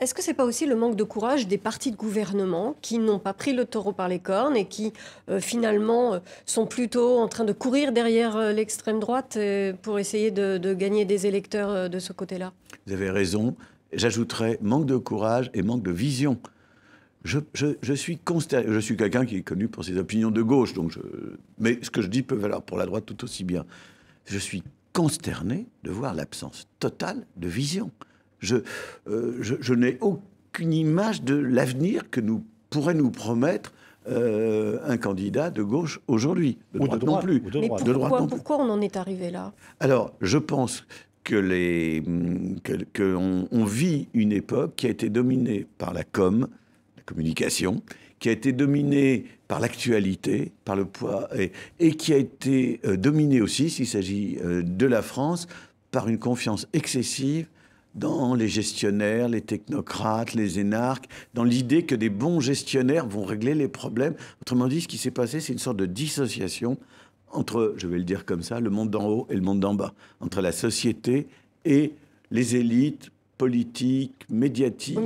Est-ce que ce n'est pas aussi le manque de courage des partis de gouvernement qui n'ont pas pris le taureau par les cornes et qui euh, finalement euh, sont plutôt en train de courir derrière euh, l'extrême droite pour essayer de, gagner des électeurs de ce côté-là Vous avez raison. J'ajouterais manque de courage et manque de vision. Je, suis, je suis quelqu'un qui est connu pour ses opinions de gauche, donc je... mais ce que je dis peut valoir pour la droite tout aussi bien. Je suis consterné de voir l'absence totale de vision. Euh, je, je, n'ai aucune image de l'avenir que nous pourrait nous promettre euh, un candidat de gauche aujourd'hui. De, de non plus. de, droite. Mais pourquoi, on en est arrivé là Alors, je pense que les mm, que, vit une époque qui a été dominée par la com, la communication, qui a été dominée par l'actualité, par le poids, et, qui a été euh, dominée aussi, s'il s'agit de la France, par une confiance excessive dans les gestionnaires, les technocrates, les énarques, dans l'idée que des bons gestionnaires vont régler les problèmes. Autrement dit, ce qui s'est passé, c'est une sorte de dissociation entre, je vais le dire comme ça, le monde d'en haut et le monde d'en bas, entre la société et les élites politiques, médiatiques.